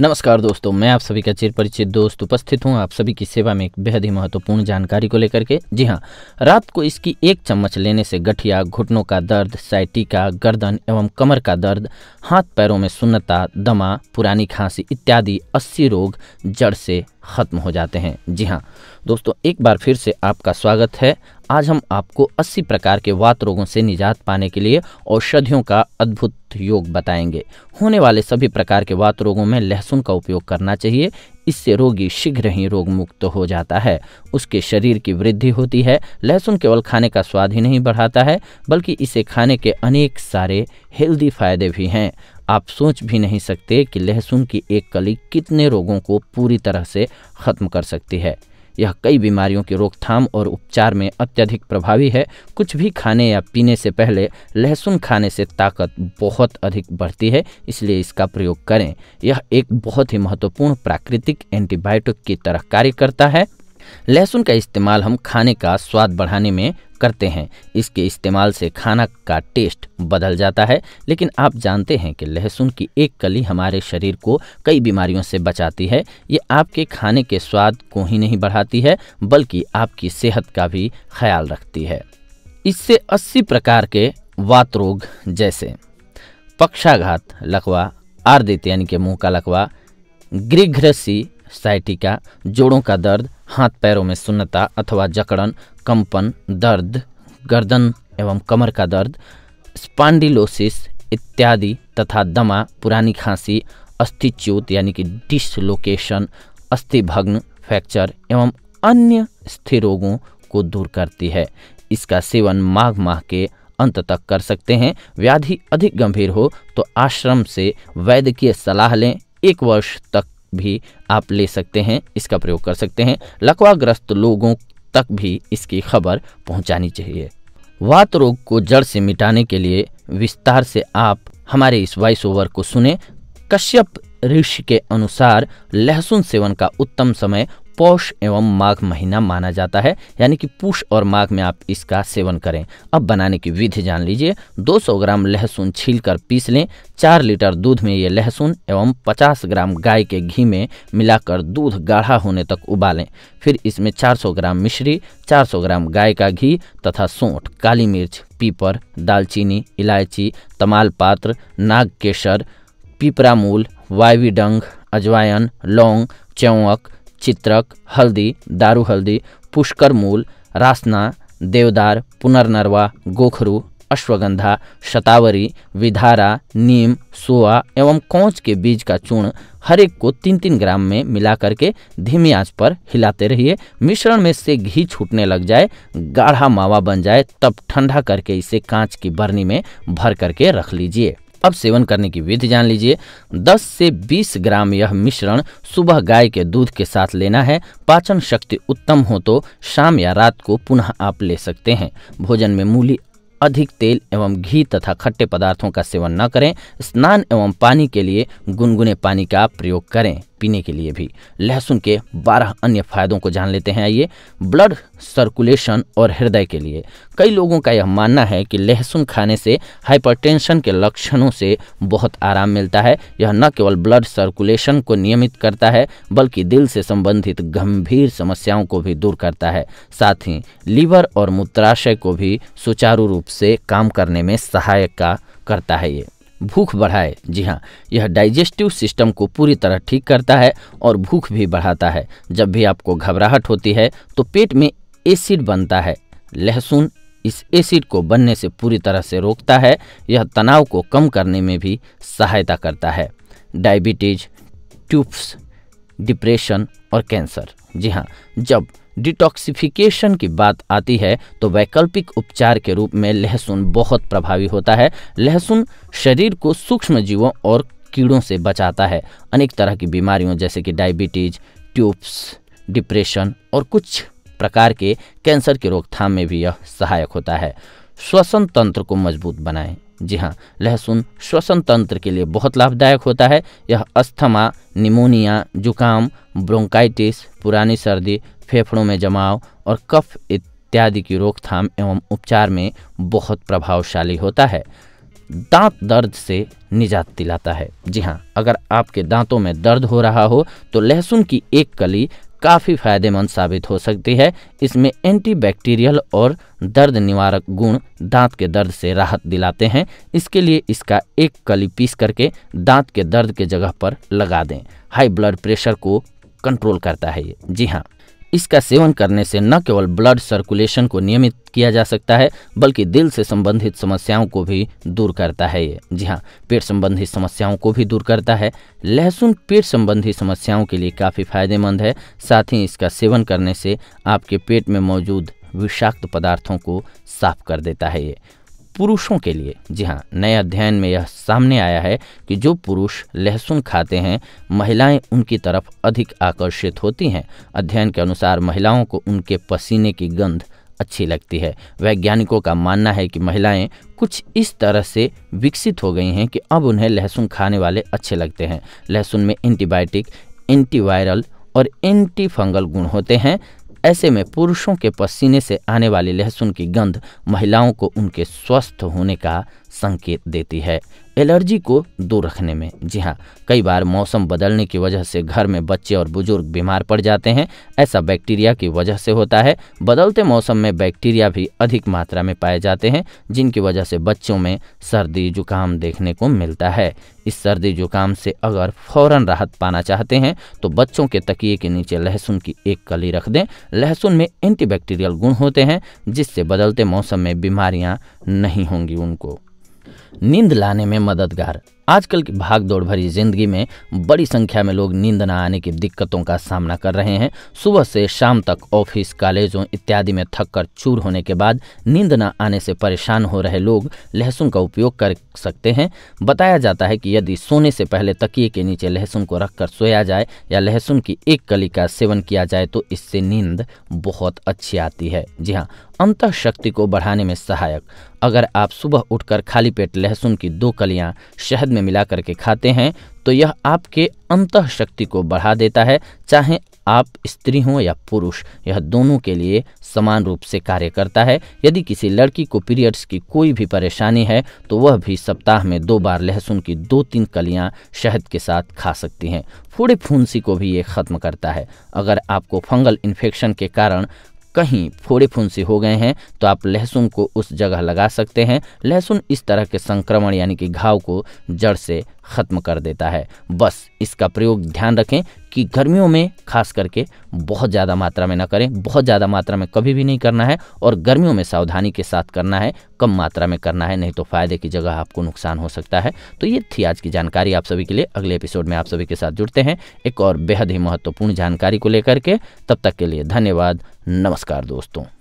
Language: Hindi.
नमस्कार दोस्तों मैं आप सभी का चिर परिचित दोस्त उपस्थित हूँ आप सभी की सेवा में एक बेहद ही महत्वपूर्ण जानकारी को लेकर के जी हाँ रात को इसकी एक चम्मच लेने से गठिया घुटनों का दर्द साइटिका गर्दन एवं कमर का दर्द हाथ पैरों में सुन्नता दमा पुरानी खांसी इत्यादि अस्सी रोग जड़ से ख़त्म हो जाते हैं जी हाँ दोस्तों एक बार फिर से आपका स्वागत है आज हम आपको 80 प्रकार के वात रोगों से निजात पाने के लिए औषधियों का अद्भुत योग बताएंगे होने वाले सभी प्रकार के वात रोगों में लहसुन का उपयोग करना चाहिए इससे रोगी शीघ्र ही रोग मुक्त हो जाता है उसके शरीर की वृद्धि होती है लहसुन केवल खाने का स्वाद ही नहीं बढ़ाता है बल्कि इसे खाने के अनेक सारे हेल्दी फायदे भी हैं आप सोच भी नहीं सकते कि लहसुन की एक कली कितने रोगों को पूरी तरह से ख़त्म कर सकती है यह कई बीमारियों की रोकथाम और उपचार में अत्यधिक प्रभावी है कुछ भी खाने या पीने से पहले लहसुन खाने से ताकत बहुत अधिक बढ़ती है इसलिए इसका प्रयोग करें यह एक बहुत ही महत्वपूर्ण प्राकृतिक एंटीबायोटिक की तरह कार्य करता है लहसुन का इस्तेमाल हम खाने का स्वाद बढ़ाने में करते हैं इसके इस्तेमाल से खाना का टेस्ट बदल जाता है लेकिन आप जानते हैं कि लहसुन की एक कली हमारे शरीर को कई बीमारियों से बचाती है ये आपके खाने के स्वाद को ही नहीं बढ़ाती है बल्कि आपकी सेहत का भी ख्याल रखती है इससे 80 प्रकार के वात रोग जैसे पक्षाघात लकवा आर्दित यानी कि मुंह का लकवा गृघ्रसी साइटिका जोड़ों का दर्द हाथ पैरों में सुन्नता अथवा जकड़न कंपन दर्द गर्दन एवं कमर का दर्द स्पांडिलोसिस इत्यादि तथा दमा पुरानी खांसी अस्थिच्यूत यानी कि डिसलोकेशन अस्थिभग्न फ्रैक्चर एवं अन्य स्थिर रोगों को दूर करती है इसका सेवन माघ माह के अंत तक कर सकते हैं व्याधि अधिक गंभीर हो तो आश्रम से वैद्य की सलाह लें एक वर्ष तक भी आप ले सकते हैं इसका प्रयोग कर सकते हैं लकवाग्रस्त लोगों तक भी इसकी खबर पहुंचानी चाहिए वात रोग को जड़ से मिटाने के लिए विस्तार से आप हमारे इस वॉइस ओवर को सुने कश्यप ऋषि के अनुसार लहसुन सेवन का उत्तम समय पौष एवं माघ महीना माना जाता है यानी कि पुष और माघ में आप इसका सेवन करें अब बनाने की विधि जान लीजिए 200 ग्राम लहसुन छीलकर पीस लें चार लीटर दूध में ये लहसुन एवं 50 ग्राम गाय के घी में मिलाकर दूध गाढ़ा होने तक उबालें फिर इसमें 400 ग्राम मिश्री 400 ग्राम गाय का घी तथा सोंठ काली मिर्च पीपर दालचीनी इलायची तमालपात्र नाग केसर पीपरा मूल वायविडंग अजवायन लौंग चौंक चित्रक हल्दी दारू हल्दी पुष्कर मूल रासना देवदार पुनर्नरवा गोखरू अश्वगंधा शतावरी विधारा नीम सोआ एवं कौच के बीज का चूर्ण हर एक को तीन तीन ग्राम में मिला करके धीमी आंच पर हिलाते रहिए मिश्रण में से घी छूटने लग जाए गाढ़ा मावा बन जाए तब ठंडा करके इसे कांच की बर्नी में भर करके रख लीजिए अब सेवन करने की विधि जान लीजिए 10 से 20 ग्राम यह मिश्रण सुबह गाय के दूध के साथ लेना है पाचन शक्ति उत्तम हो तो शाम या रात को पुनः आप ले सकते हैं भोजन में मूली अधिक तेल एवं घी तथा खट्टे पदार्थों का सेवन न करें स्नान एवं पानी के लिए गुनगुने पानी का प्रयोग करें पीने के लिए भी लहसुन के 12 अन्य फायदों को जान लेते हैं आइए ब्लड सर्कुलेशन और हृदय के लिए कई लोगों का यह मानना है कि लहसुन खाने से हाइपरटेंशन के लक्षणों से बहुत आराम मिलता है यह न केवल ब्लड सर्कुलेशन को नियमित करता है बल्कि दिल से संबंधित गंभीर समस्याओं को भी दूर करता है साथ ही लीवर और मूत्राशय को भी सुचारू रूप से काम करने में सहायक का करता है ये भूख बढ़ाए जी हाँ यह डाइजेस्टिव सिस्टम को पूरी तरह ठीक करता है और भूख भी बढ़ाता है जब भी आपको घबराहट होती है तो पेट में एसिड बनता है लहसुन इस एसिड को बनने से पूरी तरह से रोकता है यह तनाव को कम करने में भी सहायता करता है डायबिटीज ट्यूब्स डिप्रेशन और कैंसर जी हाँ जब डिटॉक्सिफिकेशन की बात आती है तो वैकल्पिक उपचार के रूप में लहसुन बहुत प्रभावी होता है लहसुन शरीर को सूक्ष्म जीवों और कीड़ों से बचाता है अनेक तरह की बीमारियों जैसे कि डायबिटीज ट्यूब्स डिप्रेशन और कुछ प्रकार के कैंसर की रोकथाम में भी यह सहायक होता है श्वसन तंत्र को मजबूत बनाएं जी हाँ लहसुन श्वसन तंत्र के लिए बहुत लाभदायक होता है यह अस्थमा निमोनिया जुकाम ब्रोंकाइटिस पुरानी सर्दी फेफड़ों में जमाव और कफ इत्यादि की रोकथाम एवं उपचार में बहुत प्रभावशाली होता है दांत दर्द से निजात दिलाता है जी हाँ अगर आपके दांतों में दर्द हो रहा हो तो लहसुन की एक कली काफ़ी फायदेमंद साबित हो सकती है इसमें एंटीबैक्टीरियल और दर्द निवारक गुण दांत के दर्द से राहत दिलाते हैं इसके लिए इसका एक कली पीस करके दांत के दर्द के जगह पर लगा दें हाई ब्लड प्रेशर को कंट्रोल करता है ये जी हाँ इसका सेवन करने से न केवल ब्लड सर्कुलेशन को नियमित किया जा सकता है बल्कि दिल से संबंधित समस्याओं को भी दूर करता है ये जी हाँ पेट संबंधी समस्याओं को भी दूर करता है लहसुन पेट संबंधी समस्याओं के लिए काफ़ी फायदेमंद है साथ ही इसका सेवन करने से आपके पेट में मौजूद विषाक्त पदार्थों को साफ कर देता है ये पुरुषों के लिए जी हाँ नए अध्ययन में यह सामने आया है कि जो पुरुष लहसुन खाते हैं महिलाएं उनकी तरफ अधिक आकर्षित होती हैं अध्ययन के अनुसार महिलाओं को उनके पसीने की गंध अच्छी लगती है वैज्ञानिकों का मानना है कि महिलाएं कुछ इस तरह से विकसित हो गई हैं कि अब उन्हें लहसुन खाने वाले अच्छे लगते हैं लहसुन में एंटीबायोटिक एंटीवायरल और एंटी फंगल गुण होते हैं ऐसे में पुरुषों के पसीने से आने वाली लहसुन की गंध महिलाओं को उनके स्वस्थ होने का संकेत देती है एलर्जी को दूर रखने में जी हाँ कई बार मौसम बदलने की वजह से घर में बच्चे और बुजुर्ग बीमार पड़ जाते हैं ऐसा बैक्टीरिया की वजह से होता है बदलते मौसम में बैक्टीरिया भी अधिक मात्रा में पाए जाते हैं जिनकी वजह से बच्चों में सर्दी जुकाम देखने को मिलता है इस सर्दी जुकाम से अगर फौरन राहत पाना चाहते हैं तो बच्चों के तकिए के नीचे लहसुन की एक कली रख दें लहसुन में एंटीबैक्टीरियल गुण होते हैं जिससे बदलते मौसम में बीमारियाँ नहीं होंगी उनको नींद लाने में मददगार आजकल की भाग दौड़ भरी जिंदगी में बड़ी संख्या में लोग नींद न आने की दिक्कतों का सामना कर रहे हैं सुबह से शाम तक ऑफिस कॉलेजों इत्यादि में थक कर चूर होने के बाद नींद न आने से परेशान हो रहे लोग लहसुन का उपयोग कर सकते हैं बताया जाता है कि यदि सोने से पहले तकिए के नीचे लहसुन को रखकर सोया जाए या लहसुन की एक कली का सेवन किया जाए तो इससे नींद बहुत अच्छी आती है जी हाँ अंत शक्ति को बढ़ाने में सहायक अगर आप सुबह उठकर खाली पेट लहसुन की दो कलियां शहद में मिला करके खाते हैं तो यह आपके अंत शक्ति को बढ़ा देता है चाहे आप स्त्री हों या पुरुष यह दोनों के लिए समान रूप से कार्य करता है यदि किसी लड़की को पीरियड्स की कोई भी परेशानी है तो वह भी सप्ताह में दो बार लहसुन की दो तीन कलियां शहद के साथ खा सकती हैं फोड़े फूंसी को भी ये ख़त्म करता है अगर आपको फंगल इन्फेक्शन के कारण कहीं फोड़े फुंसी हो गए हैं तो आप लहसुन को उस जगह लगा सकते हैं लहसुन इस तरह के संक्रमण यानी कि घाव को जड़ से ख़त्म कर देता है बस इसका प्रयोग ध्यान रखें कि गर्मियों में खास करके बहुत ज़्यादा मात्रा में ना करें बहुत ज़्यादा मात्रा में कभी भी नहीं करना है और गर्मियों में सावधानी के साथ करना है कम मात्रा में करना है नहीं तो फ़ायदे की जगह आपको नुकसान हो सकता है तो ये थी आज की जानकारी आप सभी के लिए अगले एपिसोड में आप सभी के साथ जुड़ते हैं एक और बेहद ही महत्वपूर्ण जानकारी को लेकर के तब तक के लिए धन्यवाद नमस्कार दोस्तों